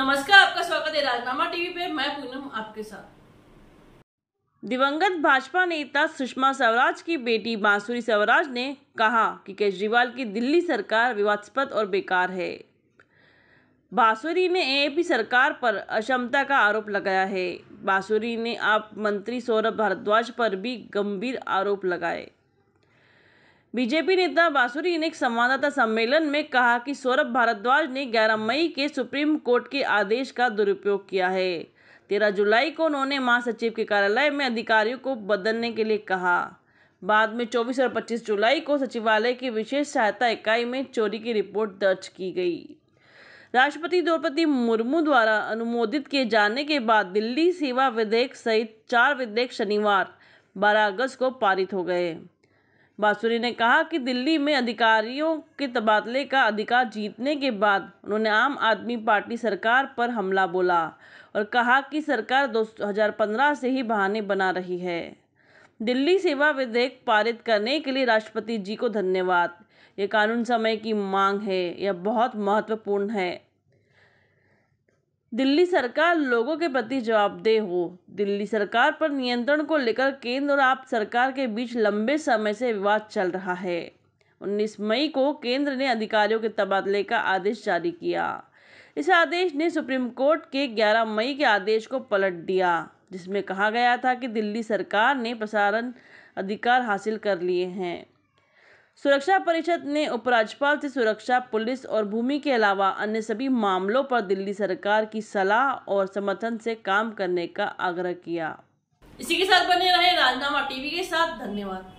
नमस्कार आपका स्वागत है राजनामा टीवी पे मैं पूनम आपके साथ दिवंगत भाजपा नेता सुषमा स्वराज की बेटी बांसुरी स्वराज ने कहा कि केजरीवाल की दिल्ली सरकार विवादस्पद और बेकार है बांसुरी ने एपी सरकार पर अक्षमता का आरोप लगाया है बांसुरी ने आप मंत्री सौरभ भारद्वाज पर भी गंभीर आरोप लगाए बीजेपी नेता बासुरी ने एक संवाददाता सम्मेलन में कहा कि सौरभ भारद्वाज ने 11 मई के सुप्रीम कोर्ट के आदेश का दुरुपयोग किया है तेरह जुलाई को उन्होंने महासचिव के कार्यालय में अधिकारियों को बदलने के लिए कहा बाद में 24 और 25 जुलाई को सचिवालय की विशेष सहायता इकाई में चोरी की रिपोर्ट दर्ज की गई राष्ट्रपति द्रौपदी मुर्मू द्वारा अनुमोदित किए जाने के बाद दिल्ली सेवा विधेयक सहित चार विधेयक शनिवार 12 अगस्त को पारित हो गए बांसुरी ने कहा कि दिल्ली में अधिकारियों के तबादले का अधिकार जीतने के बाद उन्होंने आम आदमी पार्टी सरकार पर हमला बोला और कहा कि सरकार दो हज़ार पंद्रह से ही बहाने बना रही है दिल्ली सेवा विधेयक पारित करने के लिए राष्ट्रपति जी को धन्यवाद ये कानून समय की मांग है यह बहुत महत्वपूर्ण है दिल्ली सरकार लोगों के प्रति जवाबदेह हो दिल्ली सरकार पर नियंत्रण को लेकर केंद्र और आप सरकार के बीच लंबे समय से विवाद चल रहा है उन्नीस मई को केंद्र ने अधिकारियों के तबादले का आदेश जारी किया इस आदेश ने सुप्रीम कोर्ट के 11 मई के आदेश को पलट दिया जिसमें कहा गया था कि दिल्ली सरकार ने प्रसारण अधिकार हासिल कर लिए हैं सुरक्षा परिषद ने उपराज्यपाल से सुरक्षा पुलिस और भूमि के अलावा अन्य सभी मामलों पर दिल्ली सरकार की सलाह और समर्थन से काम करने का आग्रह किया इसी के साथ बने रहे राजनामा टीवी के साथ धन्यवाद